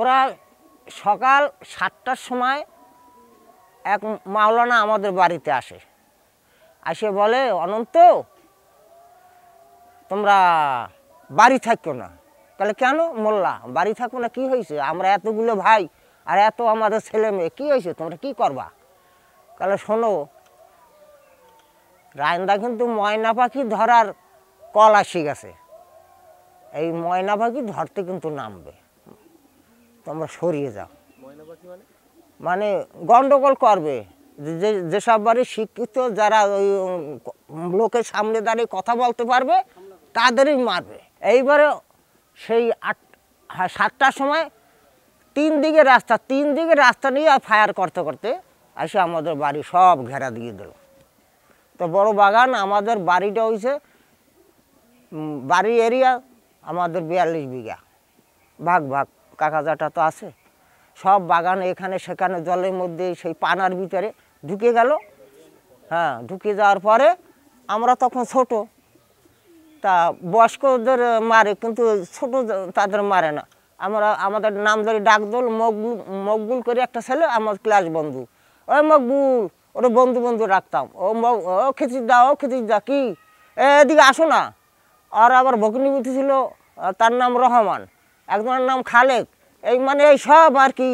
ওরা সকাল সাতটার সময় এক মাওলানা আমাদের বাড়িতে আসে আসে বলে অনন্ত তোমরা বাড়ি থাকো না তাহলে কেন মোল্লা বাড়ি থাকো না কি হয়েছে আমরা এতগুলো ভাই আর এত আমাদের ছেলে মেয়ে কী হয়েছে তোমরা কি করবা তাহলে শোনো রায়ন্দা কিন্তু ময়না পাখি ধরার কল আসে গেছে এই ময়না পাখি ধরতে কিন্তু নামবে তোমরা সরিয়ে যাও মানে? মানে গন্ডগোল করবে যে যেসব বাড়ি শিক্ষিত যারা ওই লোকের সামনে দাঁড়িয়ে কথা বলতে পারবে তাদেরই মারবে এইবারে সেই আট হ্যাঁ, সাতটার সময় তিন দিকে রাস্তা তিন দিকে রাস্তা নিয়ে ফায়ার করতে করতে আসে আমাদের বাড়ি সব ঘেরা দিয়ে দিল তো বড় বাগান আমাদের বাড়িটা হয়েছে বাড়ি এরিয়া আমাদের বিয়াল্লিশ বিঘা ভাগ ভাগ কাকাজাটা তো আছে সব বাগান এখানে সেখানে জলের মধ্যে সেই পানার ভিতরে ঢুকে গেল হ্যাঁ ঢুকে যাওয়ার পরে আমরা তখন ছোট তা বয়স্কদের মারে কিন্তু ছোট তাদের মারে না আমরা আমাদের নাম ধরে ডাকদল মকবুল মকবুল করে একটা ছেলে আমার ক্লাস বন্ধু ওই মকবুল ওটা বন্ধু বন্ধু রাখতাম ও ও খিচির দা ও খিচির দা কি এদিকে আসো না আর আবার ভগ্নিপতি ছিল তার নাম রহমান একজনের নাম খালেক এই মানে এই সব আর কি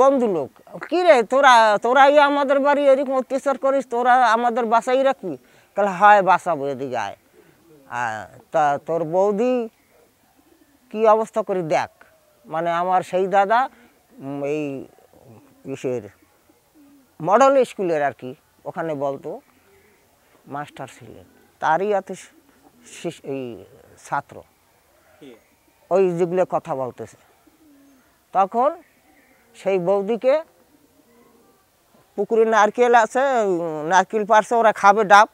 বন্ধু লোক কী রে তোরা তোরাই আমাদের বাড়ি এরকম অত্যাচার করিস তোরা আমাদের বাসাই রাখবি তাহলে হয় বাসাবো এদিকে আয় তা তোর বৌদি কি অবস্থা করি দেখ মানে আমার সেই দাদা এই ইসের মডেল স্কুলের আর কি ওখানে বলতো মাস্টার ছিলেন তারই এত এই ছাত্র ওই যেগুলো কথা বলতেছে তখন সেই বৌদিকে পুকুরে নারকেল আছে নারকেল পারছে ওরা খাবে ডাব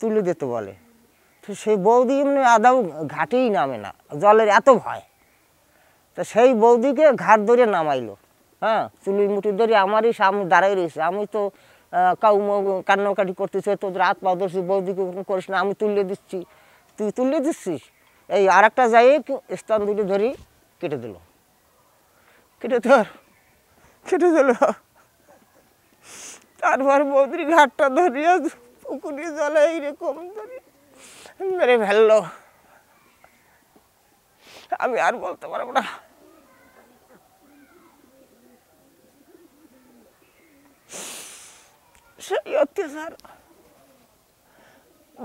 তুলে দিতে বলে তো সেই বৌদি এমনি আদাও ঘাটেই নামে না জলের এত ভয় তো সেই বৌদিকে ঘাট ধরে নামাইলো হ্যাঁ চুলুই মুঠি ধরে আমারই সামনে দাঁড়াই রয়েছে আমি তো কাউ কান্নাকাটি করতেছে তোদের হাত পা বৌদিকে করিস না আমি তুলে দিচ্ছি তুই তুলে দিচ্ছিস এই আর একটা যাই স্তন দুটো ধরি কেটে দিল কেটে ধর কেটে দিল তারপর বৌদির ঘাটটা ধরিয়া পুকুরে জলে এইরকম ধরি মেরে ফেলল আমি আর বলতে পারবো না সেই অত্যাচার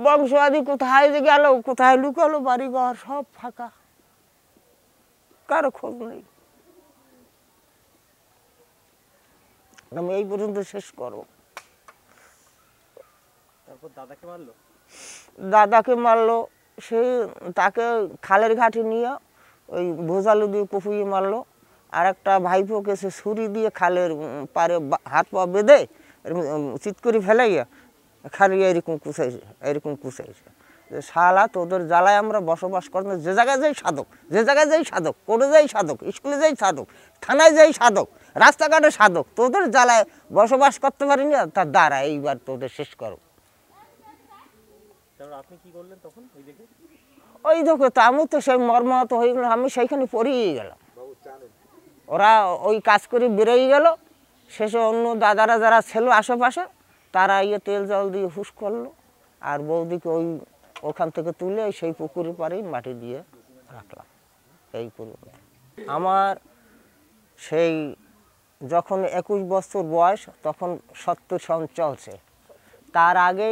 বংশ আদি কোথায় যে গেল কোথায় লুকালো বাড়ি ঘর সব ফাঁকা কারো খোঁজ নেই আমি এই পর্যন্ত শেষ করো দাদাকে মারলো দাদাকে মারলো সে তাকে খালের ঘাটে নিয়ে ওই ভোজালু দিয়ে কুফুয়ে মারলো আর একটা ভাইপোকে সে ছুরি দিয়ে খালের পারে হাত পা বেঁধে চিৎ করে ফেলাইয়া খালি এরকম কুচাইছে এরকম কুচাইছে যে শালা তোদের জ্বালায় আমরা বসবাস না যে জায়গায় যাই সাধক যে জায়গায় যাই সাধক কোর্টে যাই সাধক স্কুলে যাই সাধক থানায় যাই সাধক রাস্তাঘাটে সাধক তোদের জ্বালায় বসবাস করতে পারি না তার দ্বারা এইবার তোদের শেষ করো ওই দেখো তা আমি তো সেই মর্মাহত হয়ে গেল আমি সেইখানে পড়িয়ে গেলাম ওরা ওই কাজ করে বেরোই গেল শেষে অন্য দাদারা যারা ছিল আশেপাশে তারা ইয়ে তেল জল দিয়ে হুস করলো আর বৌদিকে ওই ওখান থেকে তুলে সেই পুকুরের পাড়েই মাটি দিয়ে রাখলাম এই পর্যন্ত আমার সেই যখন একুশ বছর বয়স তখন সত্তর সন চলছে তার আগে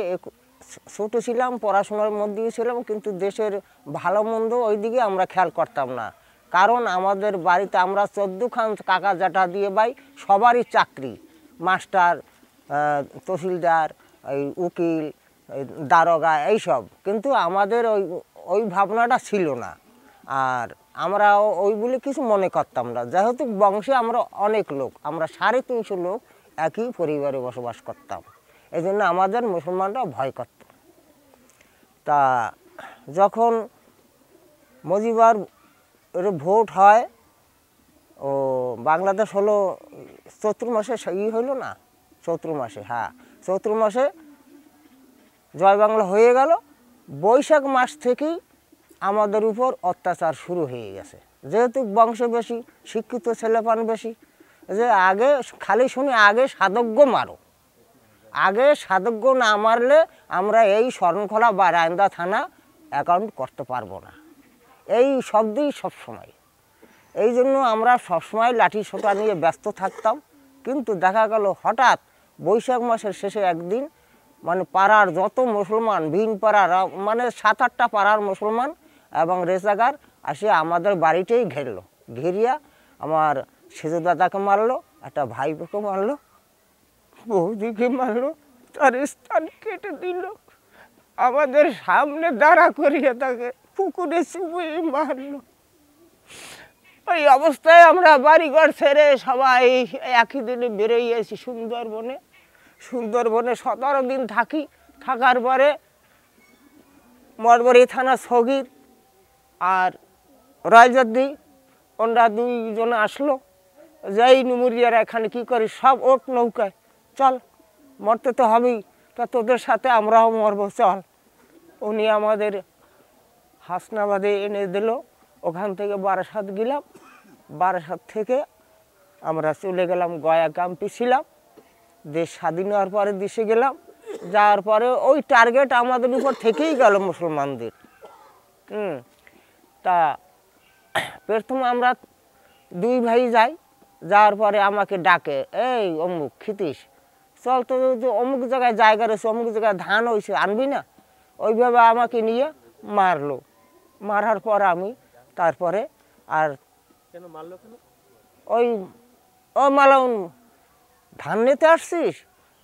ছোটো ছিলাম পড়াশোনার মধ্যেই ছিলাম কিন্তু দেশের ভালো মন্দ ওই দিকে আমরা খেয়াল করতাম না কারণ আমাদের বাড়িতে আমরা খান কাকা জ্যাঠা দিয়ে ভাই সবারই চাকরি মাস্টার তহসিলদার ওই উকিল দারোগা এইসব কিন্তু আমাদের ওই ওই ভাবনাটা ছিল না আর আমরা ওই বলে কিছু মনে করতাম না যেহেতু বংশে আমরা অনেক লোক আমরা সাড়ে তিনশো লোক একই পরিবারে বসবাস করতাম এই জন্য আমাদের মুসলমানরা ভয় করত তা যখন মজিবার ভোট হয় ও বাংলাদেশ হলো চতুর্মাসে সেই হলো না চৈত্র মাসে হ্যাঁ চৈত্র মাসে জয় বাংলা হয়ে গেল বৈশাখ মাস থেকেই আমাদের উপর অত্যাচার শুরু হয়ে গেছে যেহেতু বংশ বেশি শিক্ষিত ছেলেপান বেশি যে আগে খালি শুনি আগে সাধজ্ঞ মারো আগে সাধজ্ঞ না মারলে আমরা এই স্বর্ণখলা বা রায়ন্দা থানা অ্যাকাউন্ট করতে পারবো না এই শব্দই সবসময় এই জন্য আমরা সবসময় লাঠি ছোটা নিয়ে ব্যস্ত থাকতাম কিন্তু দেখা গেল হঠাৎ বৈশাখ মাসের শেষে একদিন মানে পাড়ার যত মুসলমান ভিন পাড়ার মানে সাত আটটা পাড়ার মুসলমান এবং রেজাগার আসে আমাদের বাড়িতেই ঘেরলো ঘেরিয়া আমার দাদাকে মারলো একটা ভাইবোকে মারলো বৌদিকে মারলো তার স্থান কেটে দিল আমাদের সামনে দাঁড়া করিয়ে তাকে পুকুরে চুপিয়ে মারলো ওই অবস্থায় আমরা বাড়িঘর ছেড়ে সবাই একই দিনে বেরিয়ে সুন্দরবনে সুন্দরবনে সতেরো দিন থাকি থাকার পরে মরবরি থানা সগির আর রায়জাদি ওনরা দুইজনে আসলো যাই নুমুরিয়ার এখানে কি করি সব ওট নৌকায় চল মরতে তো হবেই তা তোদের সাথে আমরাও মরবো চল উনি আমাদের হাসনাবাদে এনে দিল ওখান থেকে বারাসাত গেলাম বারাসাত থেকে আমরা চলে গেলাম গয়া কাম্পি ছিলাম দেশ স্বাধীন হওয়ার পরে দেশে গেলাম যাওয়ার পরে ওই টার্গেট আমাদের উপর থেকেই গেল মুসলমানদের হুম তা প্রথম আমরা দুই ভাই যাই যাওয়ার পরে আমাকে ডাকে এই অমুক ক্ষিতিস চল তো অমুক জায়গায় জায়গা রয়েছে অমুক জায়গায় ধান হয়েছে আনবি না ওইভাবে আমাকে নিয়ে মারলো মারার পর আমি তারপরে আর কেন মারলো ওই ও মালাউন ধান নিতে আসছিস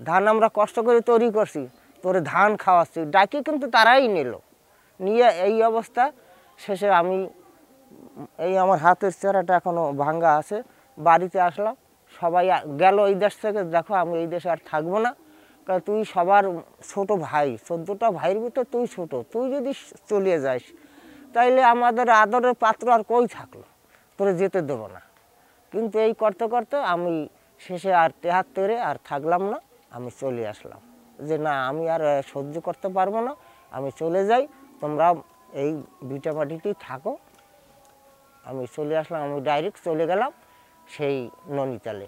ধান আমরা কষ্ট করে তৈরি করছি তোরে ধান খাওয়াচ্ছি ডাকি কিন্তু তারাই নিল নিয়ে এই অবস্থা শেষে আমি এই আমার হাতের চেহারাটা এখনও ভাঙ্গা আছে বাড়িতে আসলাম সবাই গেল এই দেশ থেকে দেখো আমি এই দেশে আর থাকবো না কারণ তুই সবার ছোট ভাই চোদ্দোটা ভাইয়ের ভিতরে তুই ছোট তুই যদি চলিয়ে যাস তাইলে আমাদের আদরের পাত্র আর কই থাকলো তোরে যেতে দেবো না কিন্তু এই করতে করতে আমি শেষে আর তেহাত্তরে আর থাকলাম না আমি চলে আসলাম যে না আমি আর সহ্য করতে পারবো না আমি চলে যাই তোমরা এই দুইটা মাটিতেই থাকো আমি চলে আসলাম আমি ডাইরেক্ট চলে গেলাম সেই ননিতালে